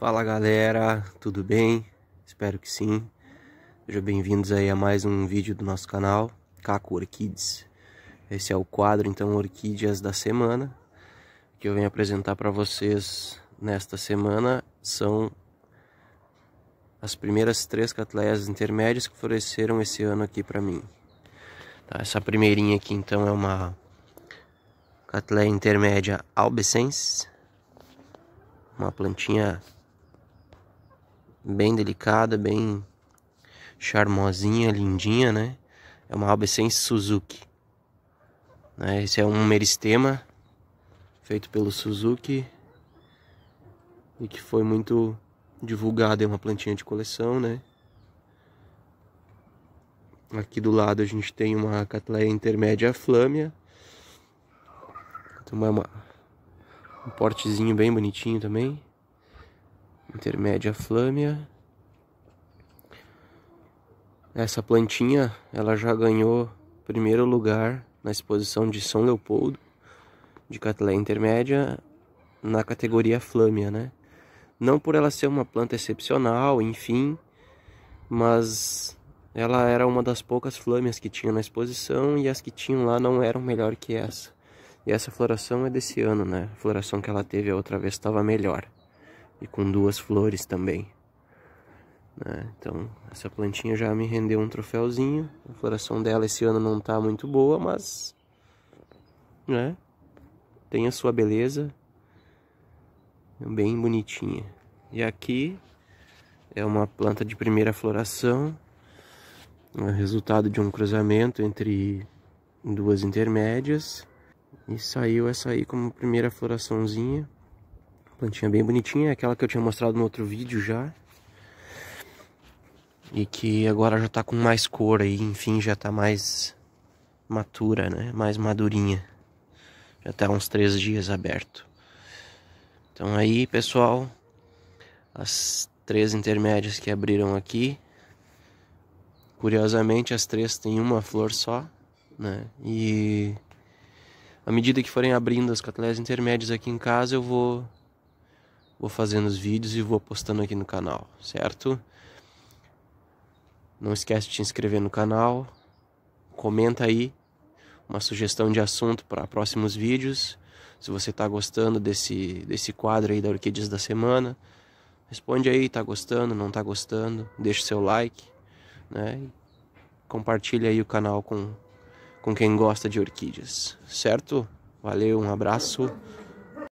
Fala galera, tudo bem? Espero que sim. Sejam bem-vindos aí a mais um vídeo do nosso canal, Caco Orquídeas. Esse é o quadro então Orquídeas da semana, que eu venho apresentar para vocês nesta semana são as primeiras três catleias intermédias que floresceram esse ano aqui para mim. Tá, essa primeirinha aqui então é uma catleia intermédia albicens, uma plantinha bem delicada, bem charmosinha, lindinha, né? É uma Albecens Suzuki. Né? Esse é um meristema feito pelo Suzuki e que foi muito divulgado. É uma plantinha de coleção, né? Aqui do lado a gente tem uma Catleia intermédia flâmia. Tem uma, um portezinho bem bonitinho também intermédia flâmia. Essa plantinha, ela já ganhou primeiro lugar na exposição de São Leopoldo de Catleia intermédia na categoria flâmia, né? Não por ela ser uma planta excepcional, enfim, mas ela era uma das poucas flâmias que tinha na exposição e as que tinham lá não eram melhor que essa. E essa floração é desse ano, né? A floração que ela teve a outra vez estava melhor e com duas flores também. Né? Então, essa plantinha já me rendeu um troféuzinho. A floração dela esse ano não está muito boa, mas né? tem a sua beleza. Bem bonitinha. E aqui é uma planta de primeira floração, é resultado de um cruzamento entre duas intermédias. E saiu essa aí como primeira floraçãozinha. Plantinha bem bonitinha, aquela que eu tinha mostrado no outro vídeo já. E que agora já tá com mais cor aí, enfim, já tá mais matura, né? Mais madurinha. Já tá uns três dias aberto. Então aí, pessoal, as três intermédias que abriram aqui. Curiosamente, as três têm uma flor só, né? E à medida que forem abrindo as cateleias intermédias aqui em casa, eu vou vou fazendo os vídeos e vou postando aqui no canal, certo? Não esquece de se inscrever no canal, comenta aí uma sugestão de assunto para próximos vídeos. Se você está gostando desse, desse quadro aí da Orquídeas da Semana, responde aí, tá gostando, não tá gostando, deixa seu like, né? compartilha aí o canal com, com quem gosta de orquídeas, certo? Valeu, um abraço.